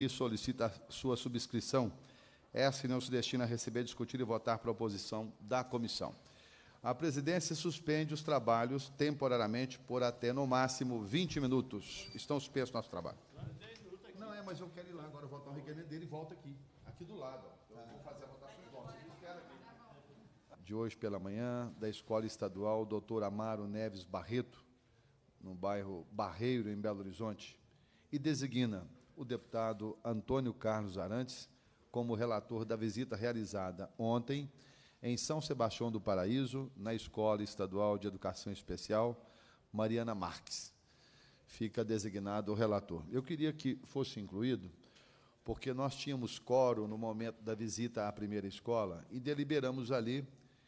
e solicita sua subscrição. Essa não se destina a receber, discutir e votar proposição da comissão. A presidência suspende os trabalhos temporariamente por até no máximo 20 minutos. Estão suspensos nossos trabalhos. Não, é, mas eu quero ir lá agora votar o requerimento dele e volto aqui. Aqui do lado. Eu vou fazer a votação de volta. De hoje pela manhã, da Escola Estadual Dr. Amaro Neves Barreto, no bairro Barreiro, em Belo Horizonte, e designa o deputado Antônio Carlos Arantes como relator da visita realizada ontem em São Sebastião do Paraíso, na Escola Estadual de Educação Especial Mariana Marques. Fica designado o relator. Eu queria que fosse incluído, porque nós tínhamos coro no momento da visita à primeira escola e deliberamos ali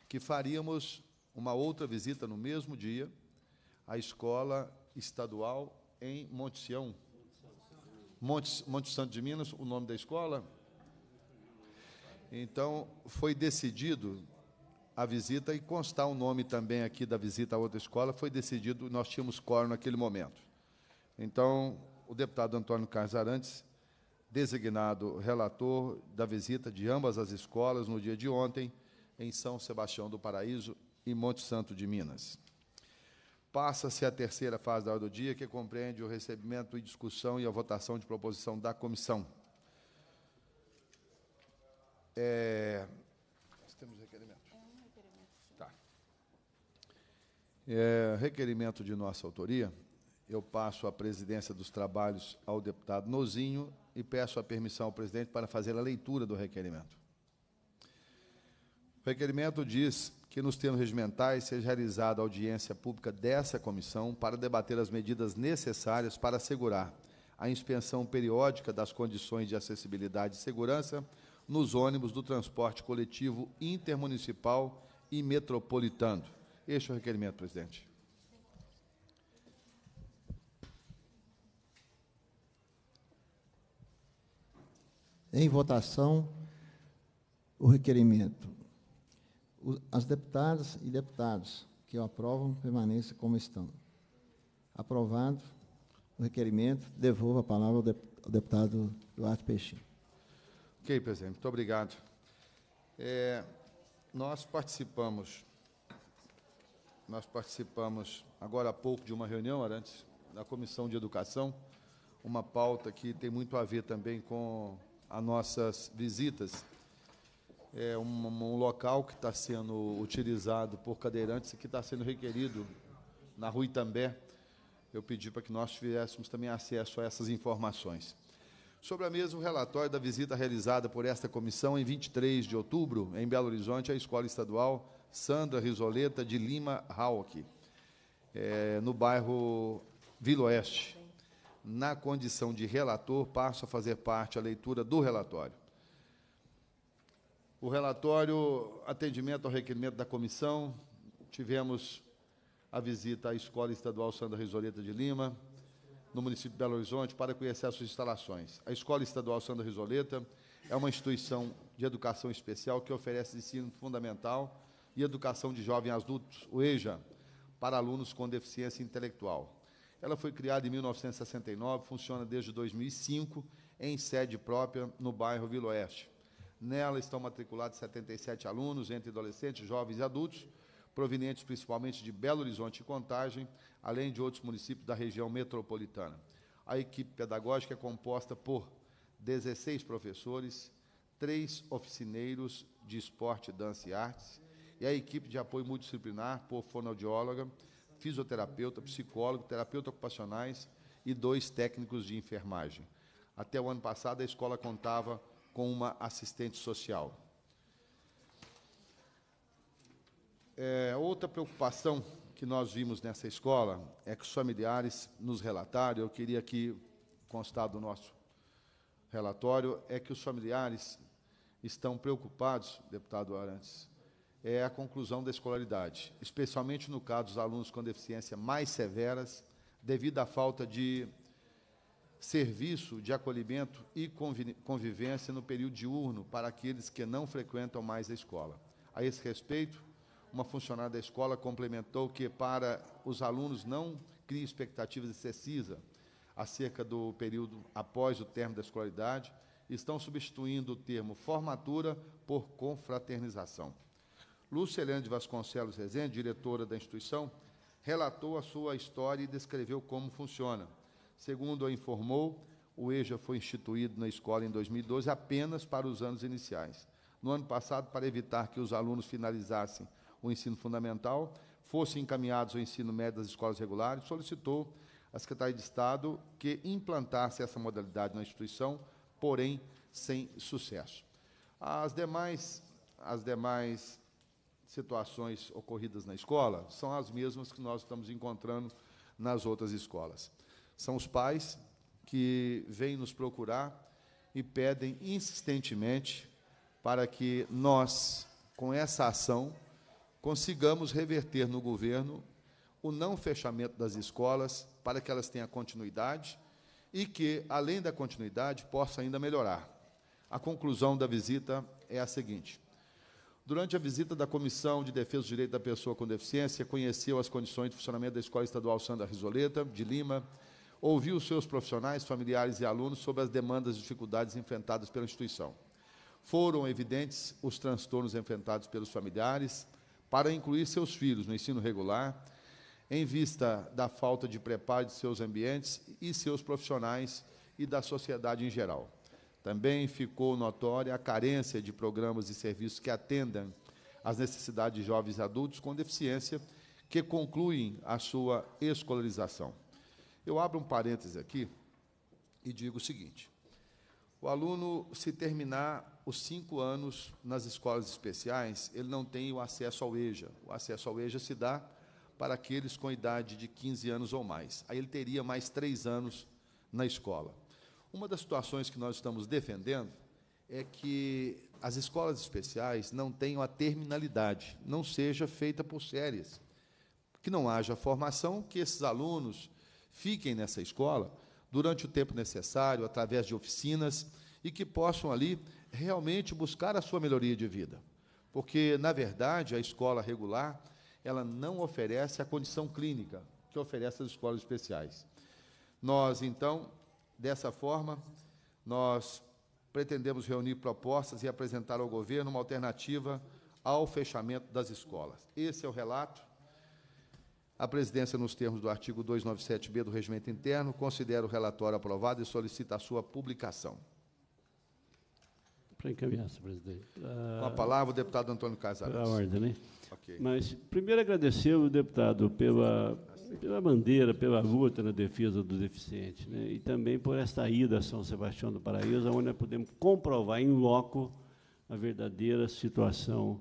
que faríamos uma outra visita no mesmo dia à escola estadual em Monte Sião, Monte, Monte Santo de Minas, o nome da escola. Então, foi decidido a visita e constar o nome também aqui da visita à outra escola, foi decidido, nós tínhamos quórum naquele momento. Então, o deputado Antônio Carlos Arantes, designado relator da visita de ambas as escolas no dia de ontem, em São Sebastião do Paraíso e Monte Santo de Minas. Passa-se a terceira fase da hora do dia, que compreende o recebimento e discussão e a votação de proposição da comissão. É... temos requerimento. É tá. É, requerimento de nossa autoria. Eu passo a presidência dos trabalhos ao deputado Nozinho e peço a permissão ao presidente para fazer a leitura do requerimento. O requerimento diz que, nos termos regimentais, seja realizada audiência pública dessa comissão para debater as medidas necessárias para assegurar a inspeção periódica das condições de acessibilidade e segurança nos ônibus do transporte coletivo intermunicipal e metropolitano. Este é o requerimento, presidente. Em votação, o requerimento as deputadas e deputados que o aprovam permaneçam como estão. Aprovado o requerimento, devolvo a palavra ao, deputado Duarte Peixinho. Ok, presidente, muito obrigado. É, nós participamos, nós participamos agora há pouco de uma reunião, antes da Comissão de Educação, uma pauta que tem muito a ver também com as nossas visitas é um, um local que está sendo utilizado por cadeirantes e que está sendo requerido na Rua Itambé. Eu pedi para que nós tivéssemos também acesso a essas informações. Sobre a mesa, o relatório da visita realizada por esta comissão em 23 de outubro, em Belo Horizonte, à Escola Estadual Sandra Risoleta de Lima Hauck, é, no bairro Vila Oeste. Na condição de relator, passo a fazer parte a leitura do relatório. O relatório, atendimento ao requerimento da comissão, tivemos a visita à Escola Estadual Sandra Risoleta de Lima, no município de Belo Horizonte, para conhecer as suas instalações. A Escola Estadual Sandra Risoleta é uma instituição de educação especial que oferece ensino fundamental e educação de jovens adultos, o EJA, para alunos com deficiência intelectual. Ela foi criada em 1969, funciona desde 2005, em sede própria no bairro Vila Oeste. Nela estão matriculados 77 alunos, entre adolescentes, jovens e adultos, provenientes principalmente de Belo Horizonte e Contagem, além de outros municípios da região metropolitana. A equipe pedagógica é composta por 16 professores, três oficineiros de esporte, dança e artes, e a equipe de apoio multidisciplinar por fonoaudióloga, fisioterapeuta, psicólogo, terapeuta ocupacionais e dois técnicos de enfermagem. Até o ano passado, a escola contava com uma assistente social. É, outra preocupação que nós vimos nessa escola é que os familiares nos relataram, eu queria aqui constar do nosso relatório, é que os familiares estão preocupados, deputado Arantes, é a conclusão da escolaridade, especialmente no caso dos alunos com deficiência mais severas, devido à falta de serviço de acolhimento e convivência no período diurno para aqueles que não frequentam mais a escola. A esse respeito, uma funcionária da escola complementou que, para os alunos não cria expectativas excessivas acerca do período após o termo da escolaridade, estão substituindo o termo formatura por confraternização. Lúcia Helene de Vasconcelos Rezende, diretora da instituição, relatou a sua história e descreveu como funciona Segundo informou, o EJA foi instituído na escola em 2012 apenas para os anos iniciais. No ano passado, para evitar que os alunos finalizassem o ensino fundamental, fossem encaminhados ao ensino médio das escolas regulares, solicitou à Secretaria de Estado que implantasse essa modalidade na instituição, porém sem sucesso. As demais, as demais situações ocorridas na escola são as mesmas que nós estamos encontrando nas outras escolas. São os pais que vêm nos procurar e pedem insistentemente para que nós, com essa ação, consigamos reverter no governo o não fechamento das escolas para que elas tenham continuidade e que, além da continuidade, possa ainda melhorar. A conclusão da visita é a seguinte. Durante a visita da Comissão de Defesa dos Direitos da Pessoa com Deficiência, conheceu as condições de funcionamento da Escola Estadual Sandra Risoleta, de Lima, ouviu os seus profissionais, familiares e alunos sobre as demandas e dificuldades enfrentadas pela instituição. Foram evidentes os transtornos enfrentados pelos familiares para incluir seus filhos no ensino regular, em vista da falta de preparo de seus ambientes e seus profissionais e da sociedade em geral. Também ficou notória a carência de programas e serviços que atendam às necessidades de jovens adultos com deficiência que concluem a sua escolarização. Eu abro um parêntese aqui e digo o seguinte: o aluno, se terminar os cinco anos nas escolas especiais, ele não tem o acesso ao EJA. O acesso ao EJA se dá para aqueles com idade de 15 anos ou mais. Aí ele teria mais três anos na escola. Uma das situações que nós estamos defendendo é que as escolas especiais não tenham a terminalidade, não seja feita por séries, que não haja formação, que esses alunos fiquem nessa escola durante o tempo necessário, através de oficinas, e que possam ali realmente buscar a sua melhoria de vida. Porque, na verdade, a escola regular, ela não oferece a condição clínica que oferece as escolas especiais. Nós, então, dessa forma, nós pretendemos reunir propostas e apresentar ao governo uma alternativa ao fechamento das escolas. Esse é o relato a presidência, nos termos do artigo 297-B do Regimento Interno, considera o relatório aprovado e solicita a sua publicação. Para encaminhar, senhor presidente. Com a palavra, o deputado Antônio Casares. A ordem, né? Okay. Mas, primeiro, agradecer ao deputado pela, pela bandeira, pela luta na defesa do deficiente, né? e também por esta ida a São Sebastião do Paraíso, onde nós podemos comprovar em loco a verdadeira situação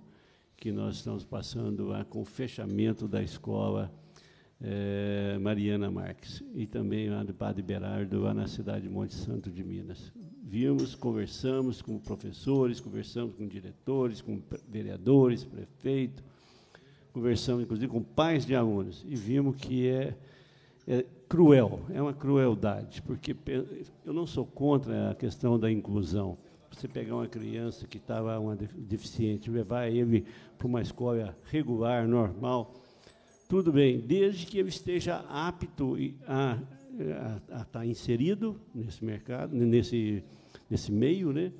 que nós estamos passando lá né, com o fechamento da escola é, Mariana Marques e também o Padre Berardo lá na cidade de Monte Santo de Minas. Vimos, conversamos com professores, conversamos com diretores, com vereadores, prefeito, conversamos inclusive com pais de alunos e vimos que é, é cruel, é uma crueldade, porque eu não sou contra a questão da inclusão. Você pegar uma criança que estava uma deficiente, levar ele para uma escola regular, normal, tudo bem, desde que eu esteja apto a, estar tá inserido nesse mercado, nesse, nesse meio, né?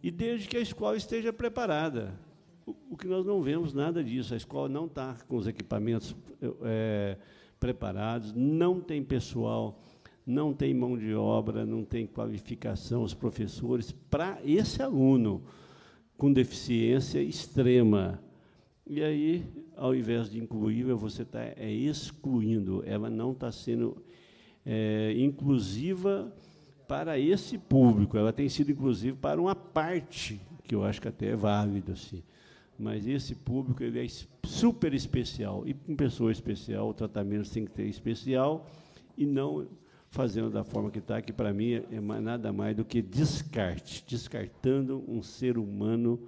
e desde que a escola esteja preparada. O, o que nós não vemos nada disso, a escola não está com os equipamentos é, preparados, não tem pessoal, não tem mão de obra, não tem qualificação, os professores, para esse aluno com deficiência extrema. E aí ao invés de incluir, você está é, excluindo, ela não está sendo é, inclusiva para esse público, ela tem sido inclusiva para uma parte, que eu acho que até é válido, assim. mas esse público ele é super especial, e com pessoa especial, o tratamento tem que ser especial, e não fazendo da forma que está, que para mim é, é nada mais do que descarte, descartando um ser humano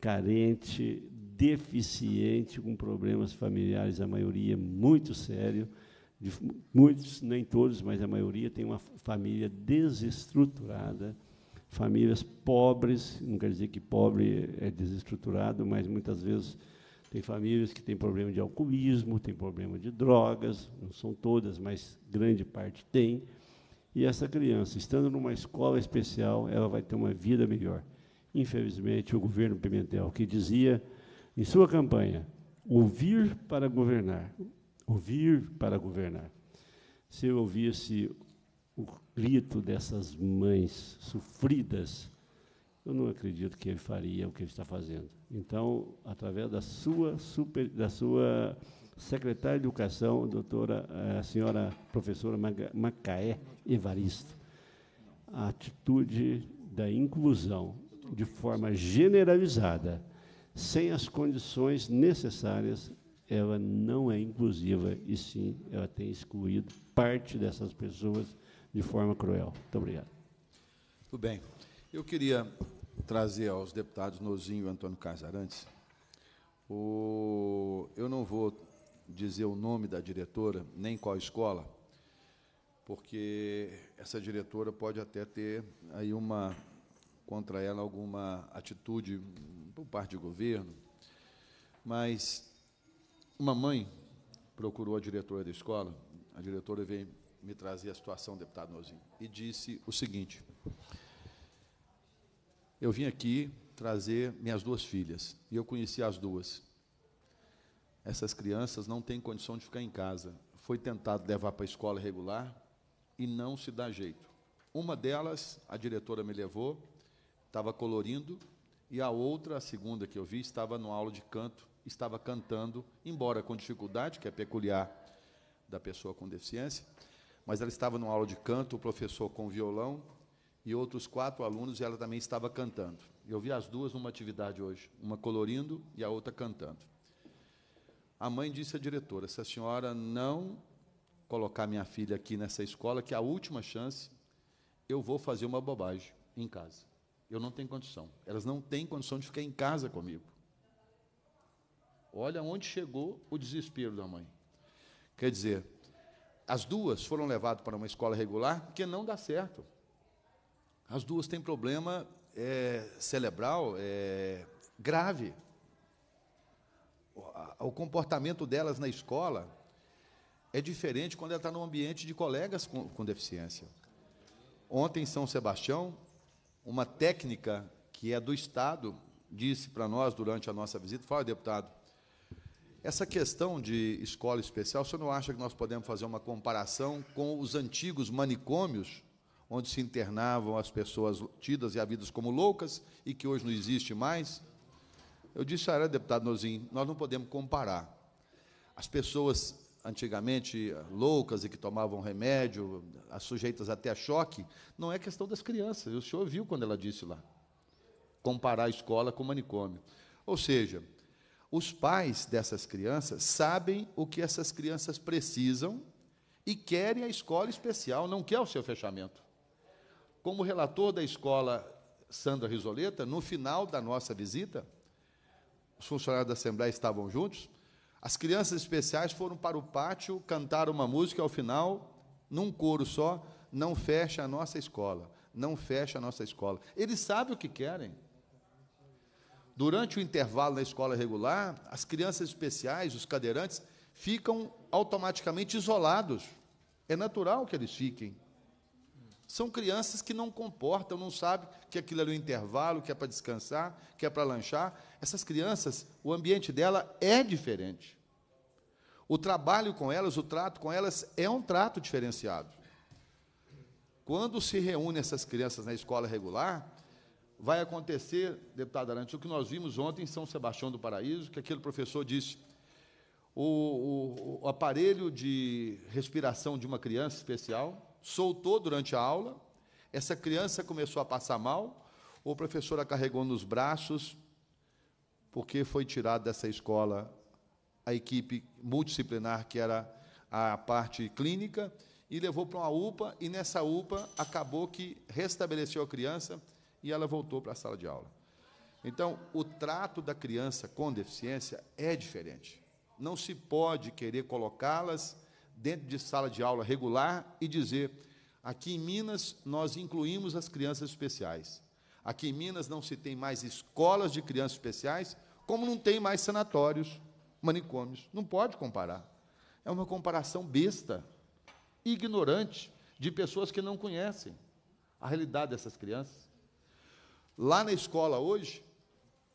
carente, deficiente, com problemas familiares, a maioria muito sério. De, muitos, nem todos, mas a maioria tem uma família desestruturada, famílias pobres, não quer dizer que pobre é desestruturado, mas muitas vezes tem famílias que têm problema de alcoolismo, tem problema de drogas, não são todas, mas grande parte tem. E essa criança, estando numa escola especial, ela vai ter uma vida melhor. Infelizmente, o governo Pimentel, que dizia em sua campanha, ouvir para governar. Ouvir para governar. Se eu ouvisse o grito dessas mães sofridas, eu não acredito que ele faria o que ele está fazendo. Então, através da sua, super, da sua secretária de Educação, doutora, a senhora professora Macaé Evaristo, a atitude da inclusão de forma generalizada sem as condições necessárias, ela não é inclusiva, e sim, ela tem excluído parte dessas pessoas de forma cruel. Muito obrigado. Tudo bem. Eu queria trazer aos deputados Nozinho e Antônio Casarantes. O... Eu não vou dizer o nome da diretora, nem qual escola, porque essa diretora pode até ter aí uma contra ela alguma atitude por parte do governo, mas uma mãe procurou a diretora da escola, a diretora veio me trazer a situação, deputado Nozinho, e disse o seguinte: Eu vim aqui trazer minhas duas filhas, e eu conheci as duas. Essas crianças não têm condição de ficar em casa. Foi tentado levar para a escola regular e não se dá jeito. Uma delas, a diretora me levou, estava colorindo, e a outra, a segunda que eu vi, estava no aula de canto, estava cantando, embora com dificuldade, que é peculiar da pessoa com deficiência, mas ela estava no aula de canto, o professor com violão e outros quatro alunos, e ela também estava cantando. Eu vi as duas numa atividade hoje, uma colorindo e a outra cantando. A mãe disse à diretora: se a senhora não colocar minha filha aqui nessa escola, que é a última chance, eu vou fazer uma bobagem em casa eu não tenho condição. Elas não têm condição de ficar em casa comigo. Olha onde chegou o desespero da mãe. Quer dizer, as duas foram levadas para uma escola regular porque não dá certo. As duas têm problema é, cerebral é, grave. O, o comportamento delas na escola é diferente quando ela está no ambiente de colegas com, com deficiência. Ontem em São Sebastião, uma técnica que é do Estado disse para nós durante a nossa visita, fala, deputado, essa questão de escola especial, o senhor não acha que nós podemos fazer uma comparação com os antigos manicômios, onde se internavam as pessoas tidas e havidas como loucas e que hoje não existe mais? Eu disse a ah, deputado nozinho nós não podemos comparar. As pessoas antigamente loucas e que tomavam remédio, sujeitas até a choque, não é questão das crianças. O senhor viu quando ela disse lá. Comparar a escola com o manicômio. Ou seja, os pais dessas crianças sabem o que essas crianças precisam e querem a escola especial, não quer o seu fechamento. Como relator da escola Sandra Risoleta, no final da nossa visita, os funcionários da Assembleia estavam juntos, as crianças especiais foram para o pátio cantar uma música ao final, num coro só, não fecha a nossa escola, não fecha a nossa escola. Eles sabem o que querem. Durante o intervalo na escola regular, as crianças especiais, os cadeirantes, ficam automaticamente isolados. É natural que eles fiquem são crianças que não comportam, não sabem que aquilo é um intervalo, que é para descansar, que é para lanchar. Essas crianças, o ambiente dela é diferente. O trabalho com elas, o trato com elas é um trato diferenciado. Quando se reúne essas crianças na escola regular, vai acontecer, deputado Arantes, o que nós vimos ontem em São Sebastião do Paraíso, que aquele professor disse: o, o, o, aparelho de respiração de uma criança especial soltou durante a aula, essa criança começou a passar mal, ou a carregou nos braços, porque foi tirada dessa escola a equipe multidisciplinar, que era a parte clínica, e levou para uma UPA, e nessa UPA acabou que restabeleceu a criança e ela voltou para a sala de aula. Então, o trato da criança com deficiência é diferente. Não se pode querer colocá-las dentro de sala de aula regular e dizer: aqui em Minas nós incluímos as crianças especiais. Aqui em Minas não se tem mais escolas de crianças especiais, como não tem mais sanatórios, manicômios. Não pode comparar. É uma comparação besta, ignorante, de pessoas que não conhecem a realidade dessas crianças. Lá na escola hoje,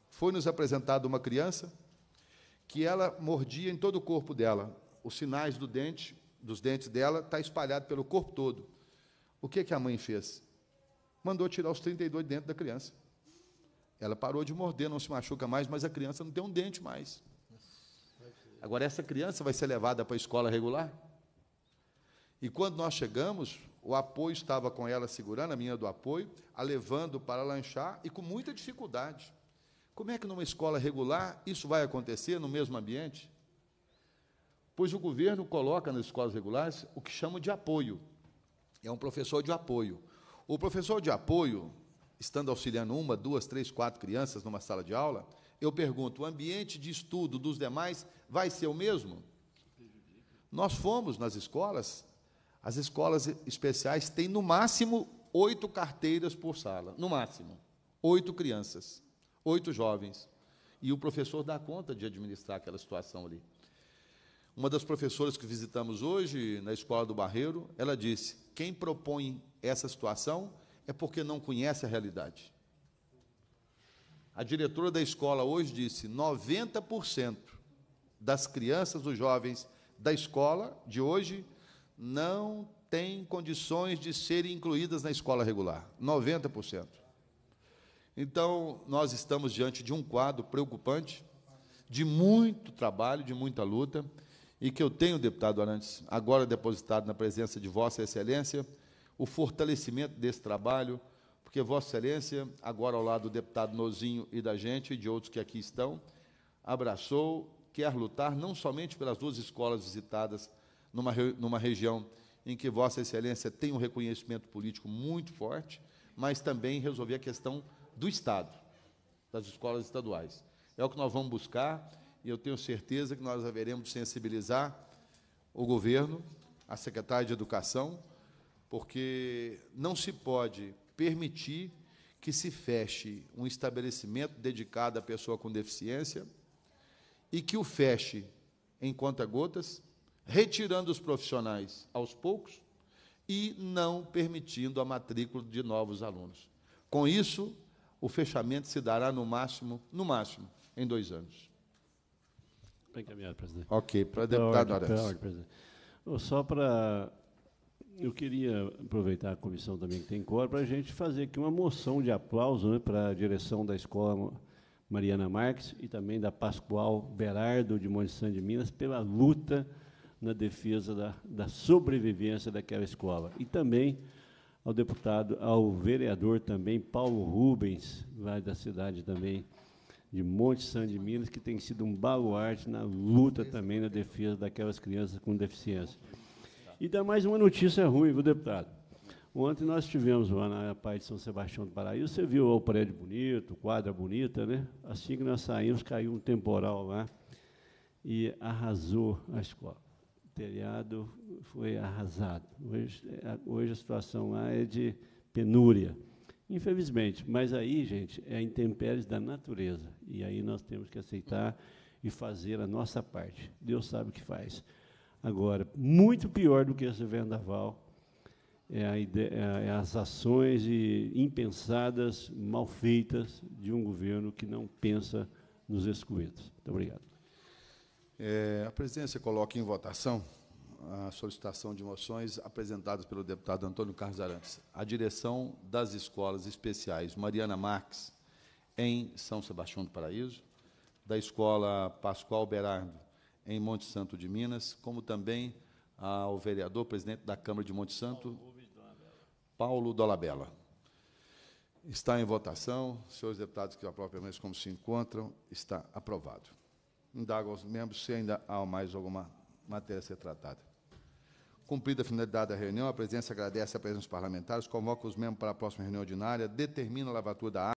foi nos apresentada uma criança que ela mordia em todo o corpo dela os sinais do dente, dos dentes dela, está espalhado pelo corpo todo. O que, que a mãe fez? Mandou tirar os 32 dentes da criança. Ela parou de morder, não se machuca mais, mas a criança não tem um dente mais. Agora, essa criança vai ser levada para a escola regular? E quando nós chegamos, o apoio estava com ela segurando, a minha do apoio, a levando para lanchar e com muita dificuldade. Como é que numa escola regular isso vai acontecer no mesmo ambiente? pois o governo coloca nas escolas regulares o que chamam de apoio. É um professor de apoio. O professor de apoio, estando auxiliando uma, duas, três, quatro crianças numa sala de aula, eu pergunto: o ambiente de estudo dos demais vai ser o mesmo? Nós fomos nas escolas, as escolas especiais têm no máximo oito carteiras por sala, no máximo. Oito crianças, oito jovens. E o professor dá conta de administrar aquela situação ali. Uma das professoras que visitamos hoje na escola do Barreiro, ela disse: quem propõe essa situação é porque não conhece a realidade. A diretora da escola hoje disse: 90% das crianças, dos jovens da escola de hoje não têm condições de serem incluídas na escola regular. 90%. Então, nós estamos diante de um quadro preocupante, de muito trabalho, de muita luta e que eu tenho, deputado Arantes, agora depositado na presença de Vossa Excelência, o fortalecimento desse trabalho, porque Vossa Excelência, agora ao lado do deputado Nozinho e da gente, e de outros que aqui estão, abraçou, quer lutar não somente pelas duas escolas visitadas numa, numa região em que Vossa Excelência tem um reconhecimento político muito forte, mas também resolver a questão do Estado, das escolas estaduais. É o que nós vamos buscar e eu tenho certeza que nós haveremos de sensibilizar o governo, a secretária de Educação, porque não se pode permitir que se feche um estabelecimento dedicado à pessoa com deficiência e que o feche em conta-gotas, retirando os profissionais aos poucos e não permitindo a matrícula de novos alunos. Com isso, o fechamento se dará no máximo, no máximo, em dois anos. Para encaminhar, presidente. Ok, para a deputada Horas. Só para. Eu queria aproveitar a comissão também que tem cor para a gente fazer aqui uma moção de aplauso né, para a direção da escola Mariana Marques e também da Pascoal Berardo de Monte Santo de Minas pela luta na defesa da, da sobrevivência daquela escola. E também ao deputado, ao vereador também, Paulo Rubens, lá da cidade também, de Monte Santo de Minas, que tem sido um baluarte na luta também na defesa daquelas crianças com deficiência. E dá mais uma notícia ruim, viu, deputado? Ontem nós tivemos lá na parte de São Sebastião do Paraíso, você viu o prédio bonito, quadra bonita, né? Assim que nós saímos, caiu um temporal lá e arrasou a escola. O telhado foi arrasado. Hoje, é, hoje a situação lá é de penúria. Infelizmente, mas aí, gente, é intempéries da natureza. E aí nós temos que aceitar e fazer a nossa parte. Deus sabe o que faz. Agora, muito pior do que esse vendaval é, ideia, é as ações e, impensadas, mal feitas de um governo que não pensa nos excluídos. Muito obrigado. É, a presidência coloca em votação a solicitação de moções apresentadas pelo deputado Antônio Carlos Arantes A direção das escolas especiais Mariana Marques, em São Sebastião do Paraíso, da escola Pascoal Berardo, em Monte Santo de Minas, como também ao vereador presidente da Câmara de Monte Santo, Paulo Dolabella. Está em votação. Senhores deputados que aprovam, mas como se encontram, está aprovado. Indago aos membros se ainda há mais alguma matéria a ser tratada. Cumprida a finalidade da reunião, a presidência agradece a presença dos parlamentares, convoca os membros para a próxima reunião ordinária, determina a lavatura da